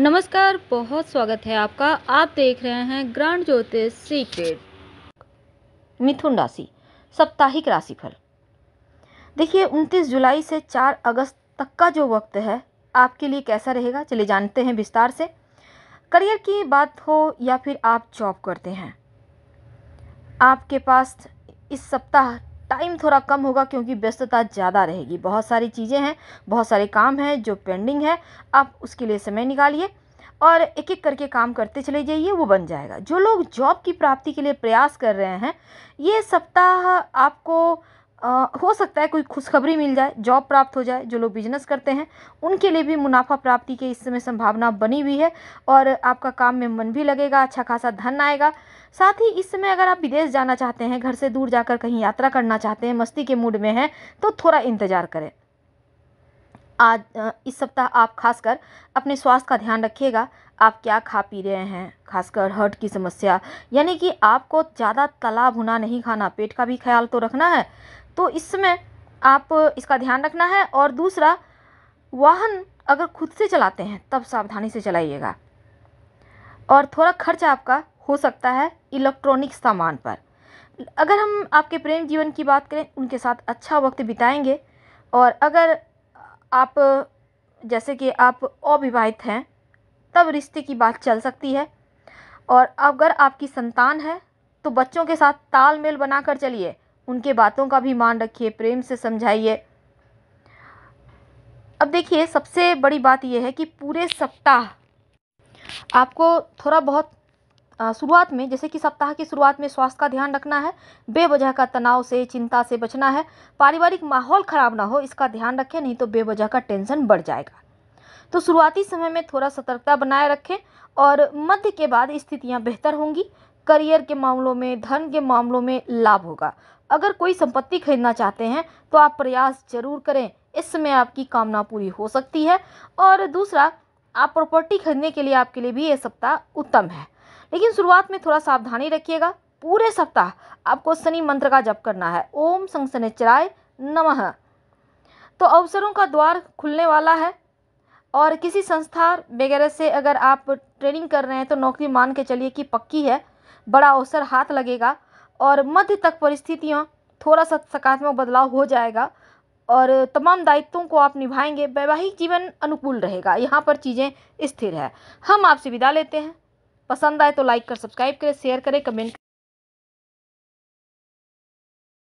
नमस्कार बहुत स्वागत है आपका आप देख रहे हैं ग्रांड ज्योतिष सीक्रेट मिथुन राशि साप्ताहिक राशिफल देखिए 29 जुलाई से 4 अगस्त तक का जो वक्त है आपके लिए कैसा रहेगा चले जानते हैं विस्तार से करियर की बात हो या फिर आप जॉब करते हैं आपके पास इस सप्ताह टाइम थोड़ा कम होगा क्योंकि व्यस्तता ज़्यादा रहेगी बहुत सारी चीज़ें हैं बहुत सारे काम हैं जो पेंडिंग है आप उसके लिए समय निकालिए और एक एक करके काम करते चले जाइए वो बन जाएगा जो लोग जॉब की प्राप्ति के लिए प्रयास कर रहे हैं ये सप्ताह आपको आ, हो सकता है कोई खुशखबरी मिल जाए जॉब प्राप्त हो जाए जो लोग बिजनेस करते हैं उनके लिए भी मुनाफा प्राप्ति की इस समय संभावना बनी हुई है और आपका काम में मन भी लगेगा अच्छा खासा धन आएगा साथ ही इस समय अगर आप विदेश जाना चाहते हैं घर से दूर जाकर कहीं यात्रा करना चाहते हैं मस्ती के मूड में हैं तो थोड़ा इंतज़ार करें आज इस सप्ताह आप खासकर अपने स्वास्थ्य का ध्यान रखिएगा आप क्या खा पी रहे हैं खासकर हर्ट की समस्या यानी कि आपको ज़्यादा तला भुना नहीं खाना पेट का भी ख्याल तो रखना है तो इसमें आप इसका ध्यान रखना है और दूसरा वाहन अगर खुद से चलाते हैं तब सावधानी से चलाइएगा और थोड़ा खर्च आपका हो सकता है इलेक्ट्रॉनिक सामान पर अगर हम आपके प्रेम जीवन की बात करें उनके साथ अच्छा वक्त बिताएंगे और अगर आप जैसे कि आप अविवाहित हैं तब रिश्ते की बात चल सकती है और अगर आपकी संतान है तो बच्चों के साथ तालमेल बनाकर चलिए उनके बातों का भी मान रखिए प्रेम से समझाइए अब देखिए सबसे बड़ी बात यह है कि पूरे सप्ताह आपको थोड़ा बहुत शुरुआत में जैसे कि सप्ताह की शुरुआत में स्वास्थ्य का ध्यान रखना है बेवजह का तनाव से चिंता से बचना है पारिवारिक माहौल ख़राब ना हो इसका ध्यान रखें नहीं तो बेवजह का टेंशन बढ़ जाएगा तो शुरुआती समय में थोड़ा सतर्कता बनाए रखें और मध्य के बाद स्थितियाँ बेहतर होंगी करियर के मामलों में धन के मामलों में लाभ होगा अगर कोई संपत्ति खरीदना चाहते हैं तो आप प्रयास जरूर करें इसमें आपकी कामना पूरी हो सकती है और दूसरा आप प्रॉपर्टी खरीदने के लिए आपके लिए भी ये सप्ताह उत्तम है लेकिन शुरुआत में थोड़ा सावधानी रखिएगा पूरे सप्ताह आपको शनि मंत्र का जप करना है ओम संसनेचराय नम तो अवसरों का द्वार खुलने वाला है और किसी संस्था वगैरह से अगर आप ट्रेनिंग कर रहे हैं तो नौकरी मान के चलिए कि पक्की है बड़ा अवसर हाथ लगेगा और मध्य तक परिस्थितियाँ थोड़ा सा सकारात्मक बदलाव हो जाएगा और तमाम दायित्वों को आप निभाएंगे वैवाहिक जीवन अनुकूल रहेगा यहाँ पर चीज़ें स्थिर है हम आपसे विदा लेते हैं पसंद आए तो लाइक कर सब्सक्राइब करें शेयर करें कमेंट